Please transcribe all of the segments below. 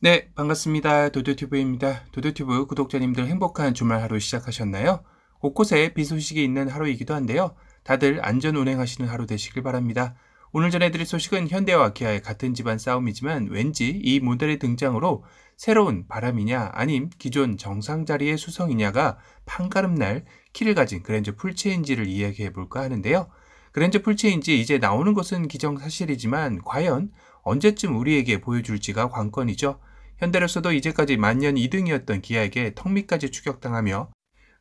네, 반갑습니다. 도도튜브입니다. 도도튜브 구독자님들 행복한 주말 하루 시작하셨나요? 곳곳에 비 소식이 있는 하루이기도 한데요. 다들 안전 운행하시는 하루 되시길 바랍니다. 오늘 전해드릴 소식은 현대와 기아의 같은 집안 싸움이지만 왠지 이 모델의 등장으로 새로운 바람이냐 아님 기존 정상 자리의 수성이냐가 판가름날 키를 가진 그랜저 풀체인지를 이야기해 볼까 하는데요. 그랜저 풀체인지 이제 나오는 것은 기정사실이지만 과연 언제쯤 우리에게 보여줄지가 관건이죠. 현대로서도 이제까지 만년 2등이었던 기아에게 턱밑까지 추격당하며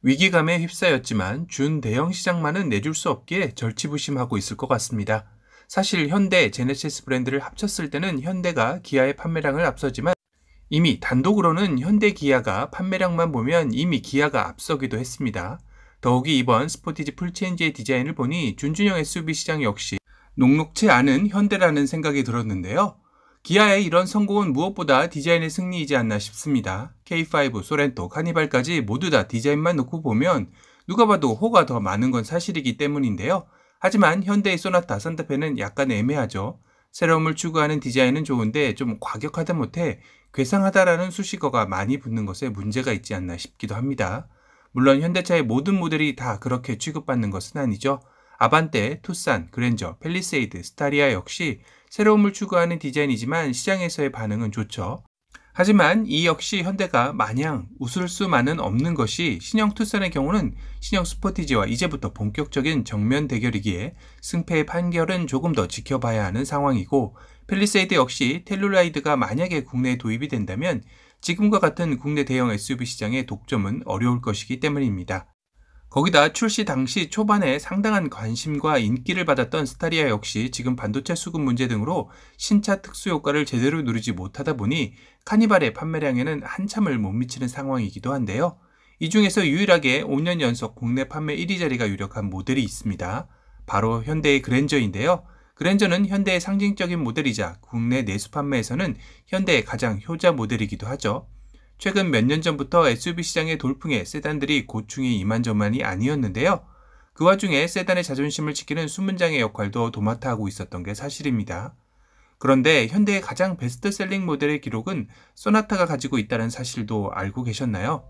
위기감에 휩싸였지만 준 대형 시장만은 내줄 수 없기에 절치부심하고 있을 것 같습니다. 사실 현대 제네시스 브랜드를 합쳤을 때는 현대가 기아의 판매량을 앞서지만 이미 단독으로는 현대 기아가 판매량만 보면 이미 기아가 앞서기도 했습니다. 더욱이 이번 스포티지 풀체인지의 디자인을 보니 준준형 SUV 시장 역시 녹록치 않은 현대라는 생각이 들었는데요. 기아의 이런 성공은 무엇보다 디자인의 승리이지 않나 싶습니다. K5, 소렌토, 카니발까지 모두 다 디자인만 놓고 보면 누가 봐도 호가 더 많은 건 사실이기 때문인데요. 하지만 현대의 소나타 산타페는 약간 애매하죠. 새로움을 추구하는 디자인은 좋은데 좀 과격하다 못해 괴상하다라는 수식어가 많이 붙는 것에 문제가 있지 않나 싶기도 합니다. 물론 현대차의 모든 모델이 다 그렇게 취급받는 것은 아니죠. 아반떼, 투싼, 그랜저, 펠리세이드, 스타리아 역시 새로움을 추구하는 디자인이지만 시장에서의 반응은 좋죠. 하지만 이 역시 현대가 마냥 웃을 수만은 없는 것이 신형 투싼의 경우는 신형 스포티지와 이제부터 본격적인 정면 대결이기에 승패의 판결은 조금 더 지켜봐야 하는 상황이고 펠리세이드 역시 텔룰라이드가 만약에 국내에 도입이 된다면 지금과 같은 국내 대형 SUV 시장의 독점은 어려울 것이기 때문입니다. 거기다 출시 당시 초반에 상당한 관심과 인기를 받았던 스타리아 역시 지금 반도체 수급 문제 등으로 신차 특수 효과를 제대로 누리지 못하다 보니 카니발의 판매량에는 한참을 못 미치는 상황이기도 한데요. 이 중에서 유일하게 5년 연속 국내 판매 1위 자리가 유력한 모델이 있습니다. 바로 현대의 그랜저인데요. 그랜저는 현대의 상징적인 모델이자 국내 내수 판매에서는 현대의 가장 효자 모델이기도 하죠. 최근 몇 년 전부터 SUV 시장의 돌풍에 세단들이 고충이 이만저만이 아니었는데요. 그 와중에 세단의 자존심을 지키는 수문장의 역할도 도맡아 하고 있었던 게 사실입니다. 그런데 현대의 가장 베스트셀링 모델의 기록은 소나타가 가지고 있다는 사실도 알고 계셨나요?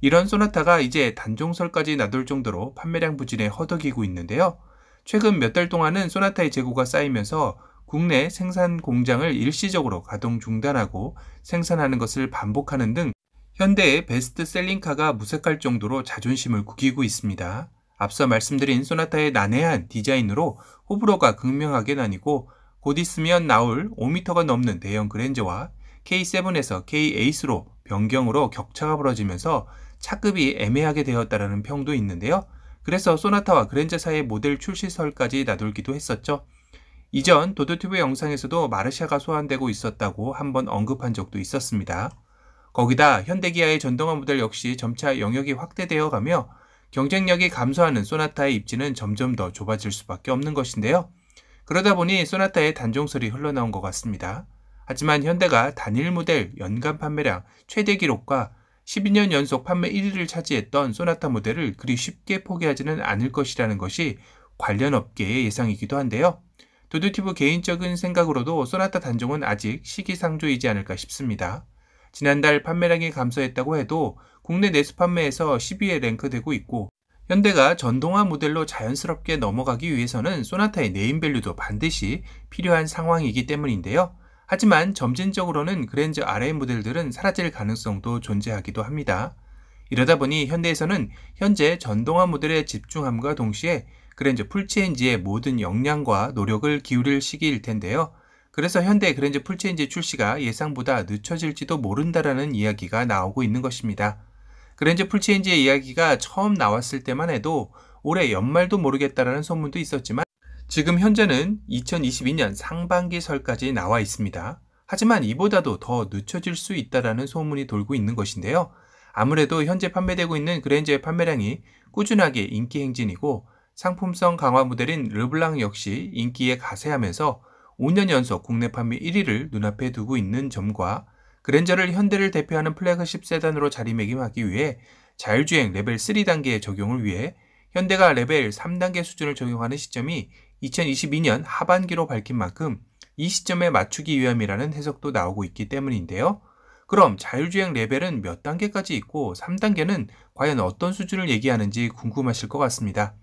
이런 소나타가 이제 단종설까지 나돌 정도로 판매량 부진에 허덕이고 있는데요. 최근 몇 달 동안은 소나타의 재고가 쌓이면서 국내 생산 공장을 일시적으로 가동 중단하고 생산하는 것을 반복하는 등 현대의 베스트셀링카가 무색할 정도로 자존심을 구기고 있습니다. 앞서 말씀드린 소나타의 난해한 디자인으로 호불호가 극명하게 나뉘고 곧 있으면 나올 5m가 넘는 대형 그랜저와 K7에서 K8로 변경으로 격차가 벌어지면서 차급이 애매하게 되었다라는 평도 있는데요. 그래서 소나타와 그랜저 사이의 모델 출시설까지 나돌기도 했었죠. 이전 도도튜브 영상에서도 마르샤가 소환되고 있었다고 한번 언급한 적도 있었습니다. 거기다 현대기아의 전동화 모델 역시 점차 영역이 확대되어 가며 경쟁력이 감소하는 소나타의 입지는 점점 더 좁아질 수밖에 없는 것인데요. 그러다 보니 소나타의 단종설이 흘러나온 것 같습니다. 하지만 현대가 단일 모델 연간 판매량 최대 기록과 12년 연속 판매 1위를 차지했던 소나타 모델을 그리 쉽게 포기하지는 않을 것이라는 것이 관련 업계의 예상이기도 한데요. 도듀티브 개인적인 생각으로도 소나타 단종은 아직 시기상조이지 않을까 싶습니다. 지난달 판매량이 감소했다고 해도 국내 내수 판매에서 10위에 랭크되고 있고 현대가 전동화 모델로 자연스럽게 넘어가기 위해서는 소나타의 네임밸류도 반드시 필요한 상황이기 때문인데요. 하지만 점진적으로는 그랜저 RM 모델들은 사라질 가능성도 존재하기도 합니다. 이러다 보니 현대에서는 현재 전동화 모델에 집중함과 동시에 그랜저 풀체인지의 모든 역량과 노력을 기울일 시기일 텐데요. 그래서 현대 그랜저 풀체인지 출시가 예상보다 늦춰질지도 모른다라는 이야기가 나오고 있는 것입니다. 그랜저 풀체인지의 이야기가 처음 나왔을 때만 해도 올해 연말도 모르겠다라는 소문도 있었지만 지금 현재는 2022년 상반기설까지 나와 있습니다. 하지만 이보다도 더 늦춰질 수 있다라는 소문이 돌고 있는 것인데요. 아무래도 현재 판매되고 있는 그랜저의 판매량이 꾸준하게 인기 행진이고 상품성 강화 모델인 르블랑 역시 인기에 가세하면서 5년 연속 국내 판매 1위를 눈앞에 두고 있는 점과 그랜저를 현대를 대표하는 플래그십 세단으로 자리매김하기 위해 자율주행 레벨 3 단계의 적용을 위해 현대가 레벨 3단계 수준을 적용하는 시점이 2022년 하반기로 밝힌 만큼 이 시점에 맞추기 위함이라는 해석도 나오고 있기 때문인데요. 그럼 자율주행 레벨은 몇 단계까지 있고 3단계는 과연 어떤 수준을 얘기하는지 궁금하실 것 같습니다.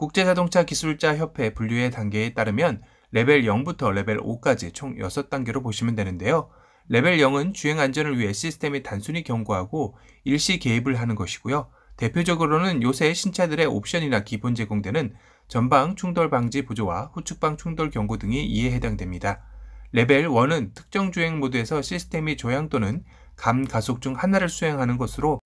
국제자동차 기술자 협회 분류의 단계에 따르면 레벨 0부터 레벨 5까지 총 6단계로 보시면 되는데요. 레벨 0은 주행 안전을 위해 시스템이 단순히 경고하고 일시 개입을 하는 것이고요. 대표적으로는 요새 신차들의 옵션이나 기본 제공되는 전방 충돌 방지 보조와 후측방 충돌 경고 등이 이에 해당됩니다. 레벨 1은 특정 주행 모드에서 시스템이 조향 또는 감 가속 중 하나를 수행하는 것으로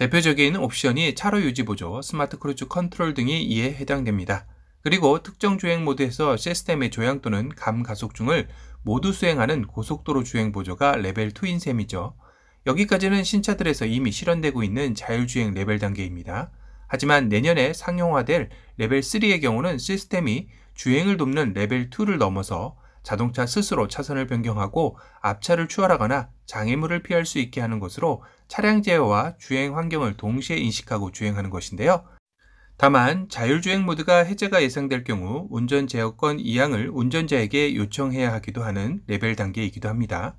대표적인 옵션이 차로 유지 보조, 스마트 크루즈 컨트롤 등이 이에 해당됩니다. 그리고 특정 주행 모드에서 시스템의 조향 또는 감 가속 중을 모두 수행하는 고속도로 주행 보조가 레벨 2인 셈이죠. 여기까지는 신차들에서 이미 실현되고 있는 자율주행 레벨 단계입니다. 하지만 내년에 상용화될 레벨 3의 경우는 시스템이 주행을 돕는 레벨 2를 넘어서 자동차 스스로 차선을 변경하고 앞차를 추월하거나 장애물을 피할 수 있게 하는 것으로 차량 제어와 주행 환경을 동시에 인식하고 주행하는 것인데요. 다만 자율주행 모드가 해제가 예상될 경우 운전 제어권 이양을 운전자에게 요청해야 하기도 하는 레벨 단계이기도 합니다.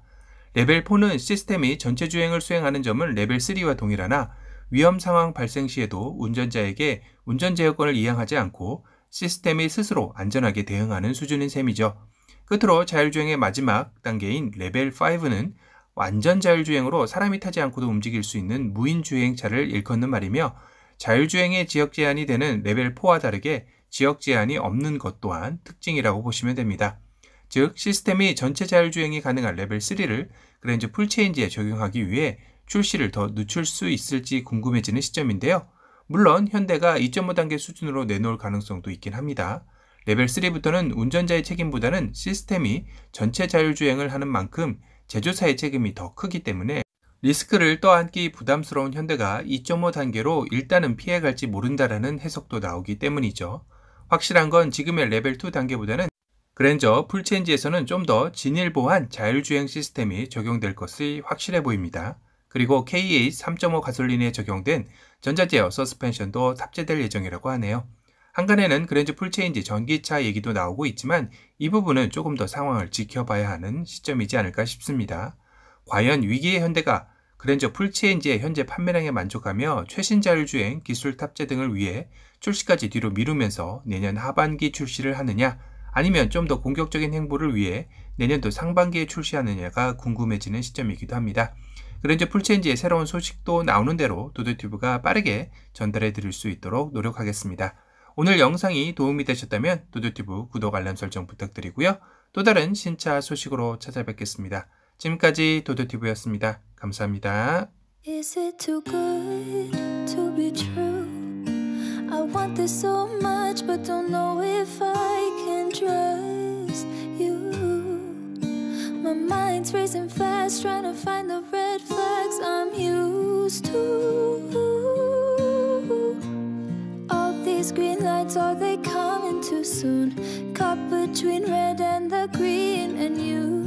레벨 4는 시스템이 전체 주행을 수행하는 점은 레벨 3와 동일하나 위험 상황 발생 시에도 운전자에게 운전 제어권을 이양하지 않고 시스템이 스스로 안전하게 대응하는 수준인 셈이죠. 끝으로 자율주행의 마지막 단계인 레벨 5는 완전 자율주행으로 사람이 타지 않고도 움직일 수 있는 무인주행차를 일컫는 말이며 자율주행의 지역 제한이 되는 레벨 4와 다르게 지역 제한이 없는 것 또한 특징이라고 보시면 됩니다. 즉, 시스템이 전체 자율주행이 가능한 레벨 3를 그랜저 풀체인지에 적용하기 위해 출시를 더 늦출 수 있을지 궁금해지는 시점인데요. 물론 현대가 2.5단계 수준으로 내놓을 가능성도 있긴 합니다. 레벨 3부터는 운전자의 책임보다는 시스템이 전체 자율주행을 하는 만큼 제조사의 책임이 더 크기 때문에 리스크를 떠안기 부담스러운 현대가 2.5 단계로 일단은 피해갈지 모른다라는 해석도 나오기 때문이죠. 확실한 건 지금의 레벨 2 단계보다는 그랜저 풀체인지에서는 좀 더 진일보한 자율주행 시스템이 적용될 것이 확실해 보입니다. 그리고 KA 3.5 가솔린에 적용된 전자제어 서스펜션도 탑재될 예정이라고 하네요. 한간에는 그랜저 풀체인지 전기차 얘기도 나오고 있지만 이 부분은 조금 더 상황을 지켜봐야 하는 시점이지 않을까 싶습니다. 과연 위기의 현대가 그랜저 풀체인지의 현재 판매량에 만족하며 최신 자율주행 기술 탑재 등을 위해 출시까지 뒤로 미루면서 내년 하반기 출시를 하느냐 아니면 좀 더 공격적인 행보를 위해 내년도 상반기에 출시하느냐가 궁금해지는 시점이기도 합니다. 그랜저 풀체인지의 새로운 소식도 나오는 대로 도드튜브가 빠르게 전달해 드릴 수 있도록 노력하겠습니다. 오늘 영상이 도움이 되셨다면 도듀튜브 구독 알람 설정 부탁드리고요. 또 다른 신차 소식으로 찾아뵙겠습니다. 지금까지 도듀튜브였습니다. 감사합니다. Is it too good to be true? I want this so much, but don't know if I can trust you. My mind's racing fast, trying to find the red flags I'm used to. green lights, are they coming too soon? Caught between red and the green and you